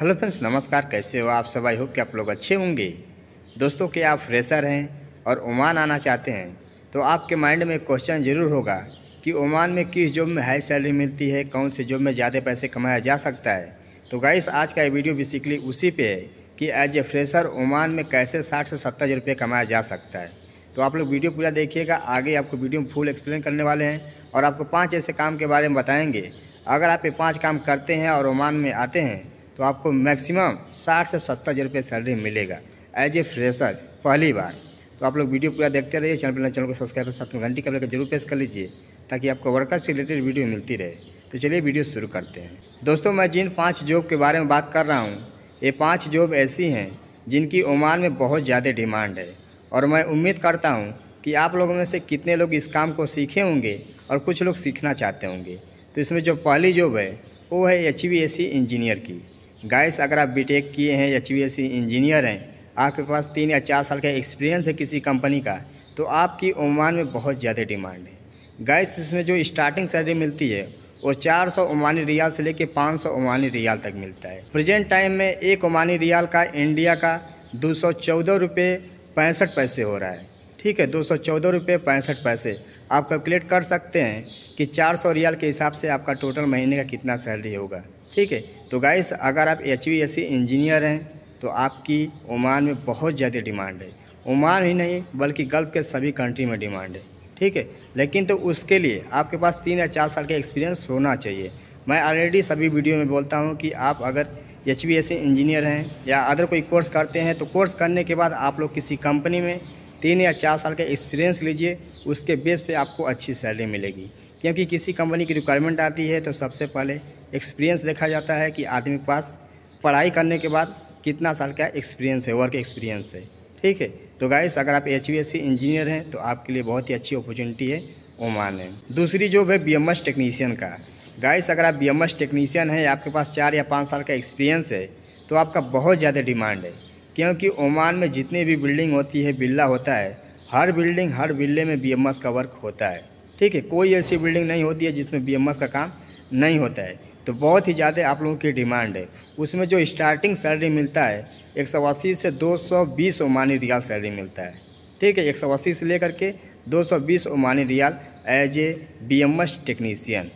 hello friends नमस्कार कैसे हो आप सब आई हो कि आप लोग अच्छे होंगे दोस्तों कि आप फ्रेशर हैं और ओमान आना चाहते हैं तो आपके माइंड में क्वेश्चन ज़रूर होगा कि ओमान में किस जॉब में हाई सैलरी मिलती है कौन से जॉब में ज़्यादा पैसे कमाया जा सकता है तो गाइस आज का वीडियो बेसिकली उसी पे है कि एज ए फ्रेशर ओमान में कैसे साठ से सत्तर रुपये कमाया जा सकता है तो आप लोग वीडियो पूरा देखिएगा आगे आपको वीडियो में फुल एक्सप्लेन करने वाले हैं और आपको पाँच ऐसे काम के बारे में बताएँगे अगर आप ये पाँच काम करते हैं और ओमान में आते हैं तो आपको मैक्सिमम साठ से सत्तर हज़ार रुपये सैलरी मिलेगा एज ए फ्रेशर पहली बार तो आप लोग वीडियो पूरा देखते रहिए चैनल पर चैनल को सब्सक्राइब कर सकते में घंटी का लेकर जरूर प्रेस कर लीजिए ताकि आपको वर्कर से रिलेटेड वीडियो मिलती रहे तो चलिए वीडियो शुरू करते हैं दोस्तों मैं जिन पाँच जॉब के बारे में बात कर रहा हूँ ये पाँच जॉब ऐसी हैं जिनकी ओमान में बहुत ज़्यादा डिमांड है और मैं उम्मीद करता हूँ कि आप लोगों में से कितने लोग इस काम को सीखे होंगे और कुछ लोग सीखना चाहते होंगे तो इसमें जो पहली जॉब है वो है एच इंजीनियर की गाइस अगर आप बीटेक e किए हैं या एच इंजीनियर हैं आपके पास तीन या चार साल का एक्सपीरियंस है किसी कंपनी का तो आपकी ओमान में बहुत ज़्यादा डिमांड है गैस इसमें जो स्टार्टिंग सैलरी मिलती है वो 400 सौ ओमानी रियाल से लेकर 500 सौ ओमानी रियाल तक मिलता है प्रेजेंट टाइम में एक ओमानी रियाल का इंडिया का दो सौ पैंसठ पैसे हो रहा है ठीक है दो सौ चौदह रुपये पैंसठ पैसे आप कैलकुलेट कर सकते हैं कि चार सौ रियाल के हिसाब से आपका टोटल महीने का कितना सैलरी होगा ठीक है तो गाइस अगर आप एच इंजीनियर हैं तो आपकी ओमान में बहुत ज़्यादा डिमांड है ओमान ही नहीं बल्कि गल्फ़ के सभी कंट्री में डिमांड है ठीक है लेकिन तो उसके लिए आपके पास तीन या चार साल का एक्सपीरियंस होना चाहिए मैं ऑलरेडी सभी वीडियो में बोलता हूँ कि आप अगर एच इंजीनियर हैं या अदर कोई कोर्स करते हैं तो कोर्स करने के बाद आप लोग किसी कंपनी में तीन या चार साल का एक्सपीरियंस लीजिए उसके बेस पे आपको अच्छी सैलरी मिलेगी क्योंकि किसी कंपनी की रिक्वायरमेंट आती है तो सबसे पहले एक्सपीरियंस देखा जाता है कि आदमी के पास पढ़ाई करने के बाद कितना साल का एक्सपीरियंस है वर्क एक्सपीरियंस है ठीक है तो गाइस अगर आप एच इंजीनियर हैं तो आपके लिए बहुत ही अच्छी अपॉर्चुनिटी है ओमान है दूसरी जॉब है बी टेक्नीशियन का गाइस अगर आप बी टेक्नीशियन हैं आपके पास चार या पाँच साल का एक्सपीरियंस है तो आपका बहुत ज़्यादा डिमांड है क्योंकि ओमान में जितनी भी बिल्डिंग होती है बिल्ला होता है हर बिल्डिंग हर बिल्ले में बी का वर्क होता है ठीक है कोई ऐसी बिल्डिंग नहीं होती है जिसमें बी का काम नहीं होता है तो बहुत ही ज़्यादा आप लोगों की डिमांड है उसमें जो स्टार्टिंग सैलरी मिलता है एक सौ अस्सी से दो सौ बीस ओमानी रियाल सैलरी मिलता है ठीक है एक सौ अस्सी से लेकर के दो सौ बीस ओमानी रियाल as A B M S technician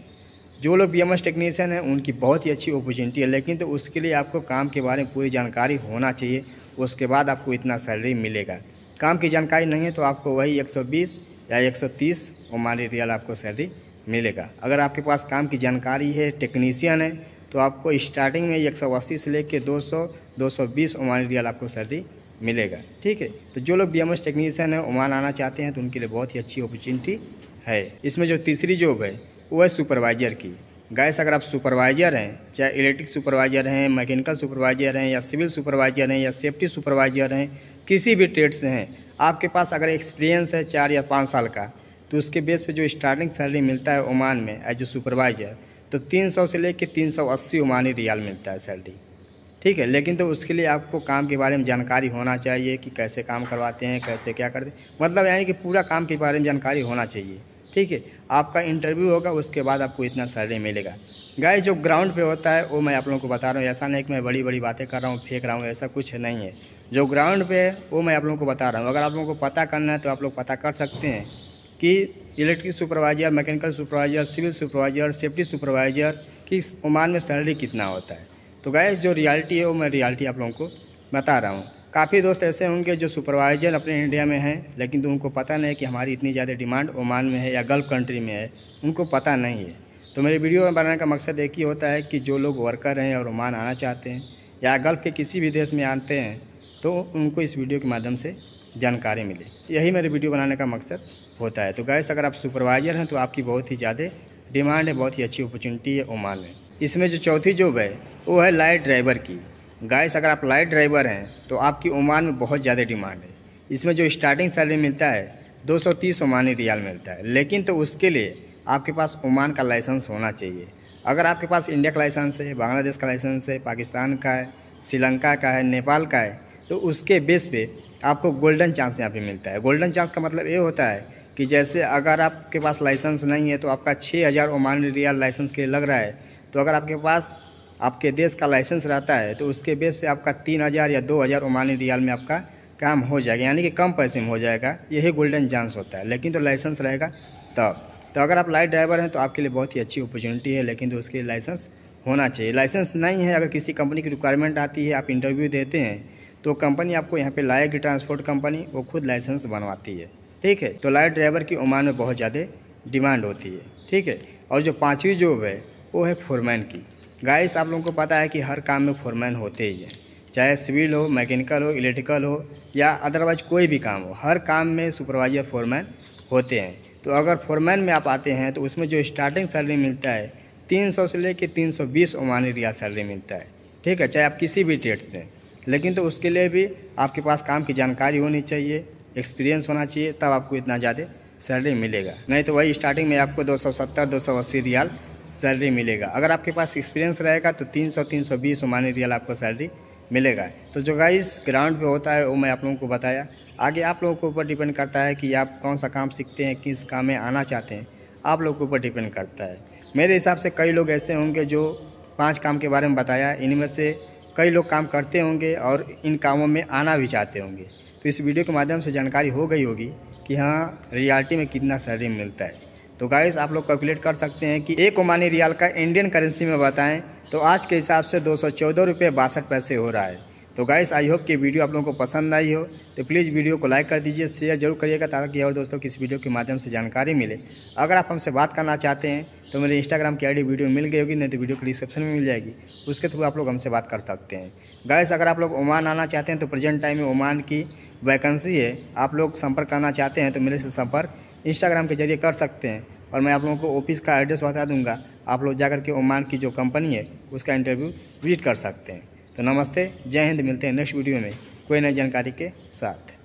जो लोग बी एम टेक्नीशियन हैं उनकी बहुत ही अच्छी अपॉर्चुनिटी है लेकिन तो उसके लिए आपको काम के बारे में पूरी जानकारी होना चाहिए उसके बाद आपको इतना सैलरी मिलेगा काम की जानकारी नहीं है तो आपको वही 120 या 130 सौ तीस ओमानी रियल आपको सैलरी मिलेगा अगर आपके पास काम की जानकारी है टेक्नीसियन है तो आपको स्टार्टिंग में एक सौ अस्सी से लेकर दो सौ दो सौ बीस ओमान रियल आपको सैलरी मिलेगा ठीक है तो जो लोग बी एम टेक्नीशियन है ओमान आना चाहते हैं तो उनके लिए बहुत ही अच्छी अपॉर्चुनिटी है इसमें जो तीसरी जॉब है वह सुपरवाइज़र की गैस अगर आप सुपरवाइज़र हैं चाहे इलेक्ट्रिक सुपरवाइज़र हैं मैकेनिकल सुपरवाइज़र हैं या सिविल सुपरवाइज़र हैं या सेफ्टी सुपरवाइज़र हैं किसी भी ट्रेड से हैं आपके पास अगर एक्सपीरियंस है चार या पाँच साल का तो उसके बेस पे जो स्टार्टिंग सैलरी मिलता है ओमान में एज ए सुपरवाइज़र तो 300 से लेकर 380 ओमानी रियाल मिलता है सैलरी ठीक है लेकिन तो उसके लिए आपको काम के बारे में जानकारी होना चाहिए कि कैसे काम करवाते हैं कैसे क्या करते हैं मतलब यानी कि पूरा काम के बारे में जानकारी होना चाहिए ठीक है आपका इंटरव्यू होगा उसके बाद आपको इतना सैलरी मिलेगा गाय जो ग्राउंड पे होता है वो मैं आप लोगों को बता रहा हूँ ऐसा नहीं कि मैं बड़ी बड़ी बातें कर रहा हूँ फेंक रहा हूँ ऐसा कुछ नहीं है जो ग्राउंड पे है वो मैं आप लोगों को बता रहा हूँ अगर आप लोगों को पता करना है तो आप लोग पता कर सकते हैं कि electric supervisor mechanical supervisor civil supervisor safety supervisor की ओमान में सैलरी कितना होता है तो गाय जो रियलिटी है वो मैं रियलिटी आप लोगों को बता रहा हूँ काफ़ी दोस्त ऐसे होंगे जो सुपरवाइज़र अपने इंडिया में हैं लेकिन तो उनको पता नहीं है कि हमारी इतनी ज़्यादा डिमांड ओमान में है या गल्फ़ कंट्री में है उनको पता नहीं है तो मेरे वीडियो में बनाने का मकसद एक ही होता है कि जो लोग वर्कर हैं और ओमान आना चाहते हैं या गल्फ़ के किसी भी देश में आते हैं तो उनको इस वीडियो के माध्यम से जानकारी मिले यही मेरे वीडियो बनाने का मकसद होता है तो गैस अगर आप सुपरवाइज़र हैं तो आपकी बहुत ही ज़्यादा डिमांड है बहुत ही अच्छी अपॉर्चुनिटी है ओमान में इसमें जो चौथी जॉब है वो है लाइट ड्राइवर की गाइस अगर आप लाइट ड्राइवर हैं तो आपकी ओमान में बहुत ज़्यादा डिमांड है इसमें जो स्टार्टिंग सैलरी मिलता है 230 ओमानी रियाल मिलता है लेकिन तो उसके लिए आपके पास ओमान का लाइसेंस होना चाहिए अगर आपके पास इंडिया का लाइसेंस है बांग्लादेश का लाइसेंस है पाकिस्तान का है श्रीलंका का है नेपाल का है तो उसके बेस पर आपको गोल्डन चांस यहाँ पे मिलता है गोल्डन चांस का मतलब ये होता है कि जैसे अगर आपके पास लाइसेंस नहीं है तो आपका छः हज़ार ओमान रियाल लाइसेंस के लग रहा है तो अगर आपके पास आपके देश का लाइसेंस रहता है तो उसके बेस पे आपका तीन हज़ार या दो हज़ार ओमानी रियाल में आपका काम हो जाएगा यानी कि कम पैसे में हो जाएगा यही गोल्डन चांस होता है लेकिन तो लाइसेंस रहेगा तब तो अगर आप लाइट ड्राइवर हैं तो आपके लिए बहुत ही अच्छी अपॉर्चुनिटी है लेकिन तो उसके लिए लाइसेंस होना चाहिए लाइसेंस नहीं है अगर किसी कंपनी की रिक्वायरमेंट आती है आप इंटरव्यू देते हैं तो कंपनी आपको यहाँ पर लाएगी ट्रांसपोर्ट कंपनी वो खुद लाइसेंस बनवाती है ठीक है तो लाइट ड्राइवर की ओमान में बहुत ज़्यादा डिमांड होती है ठीक है और जो पाँचवीं जॉब है वो है फोरमैन की गाइस आप लोगों को पता है कि हर काम में फोरमैन होते ही है चाहे सिविल हो मैकेनिकल हो इलेक्ट्रिकल हो या अदरवाइज कोई भी काम हो हर काम में सुपरवाइजर फोरमैन होते हैं तो अगर फोरमैन में आप आते हैं तो उसमें जो स्टार्टिंग सैलरी मिलता है 300 से लेकर 320 सौ बीस ओमानी रियाल सैलरी मिलता है ठीक है चाहे आप किसी भी ट्रेड से लेकिन तो उसके लिए भी आपके पास काम की जानकारी होनी चाहिए एक्सपीरियंस होना चाहिए तब आपको इतना ज़्यादा सैलरी मिलेगा नहीं तो वही स्टार्टिंग में आपको 270 280 रियाल सैलरी मिलेगा अगर आपके पास एक्सपीरियंस रहेगा तो 300 320 मान रियल आपको सैलरी मिलेगा तो जो गाइस ग्राउंड पे होता है वो मैं आप लोगों को बताया आगे आप लोगों के ऊपर डिपेंड करता है कि आप कौन सा काम सीखते हैं किस काम में आना चाहते हैं आप लोगों के ऊपर डिपेंड करता है मेरे हिसाब से कई लोग ऐसे होंगे जो पाँच काम के बारे में बताया इनमें से कई लोग काम करते होंगे और इन कामों में आना भी चाहते होंगे तो इस वीडियो के माध्यम से जानकारी हो गई होगी कि हाँ रियलिटी में कितना सैलरी मिलता है तो गाइस आप लोग कैलकुलेट कर सकते हैं कि एक ओमानी रियाल का इंडियन करेंसी में बताएं तो आज के हिसाब से दो सौ चौदह रुपये बासठ पैसे हो रहा है तो गाइस आई होप कि वीडियो आप लोगों को पसंद आई हो तो प्लीज़ वीडियो को लाइक कर दीजिए शेयर जरूर करिएगा ताकि और दोस्तों किस वीडियो के माध्यम से जानकारी मिले अगर आप हमसे बात करना चाहते हैं तो मेरे इंस्टाग्राम की आईडी वीडियो मिल गई होगी नहीं तो वीडियो के डिस्क्रिप्शन में मिल जाएगी उसके थ्रू आप लोग हमसे बात कर सकते हैं गाइस अगर आप लोग ओमान आना चाहते हैं तो प्रेजेंट टाइम में ओमान की वैकेंसी है आप लोग संपर्क करना चाहते हैं तो मेरे से संपर्क इंस्टाग्राम के जरिए कर सकते हैं और मैं आप लोगों को ऑफिस का एड्रेस बता दूंगा आप लोग जाकर के ओमान की जो कंपनी है उसका इंटरव्यू विजिट कर सकते हैं तो नमस्ते जय हिंद मिलते हैं नेक्स्ट वीडियो में कोई नई जानकारी के साथ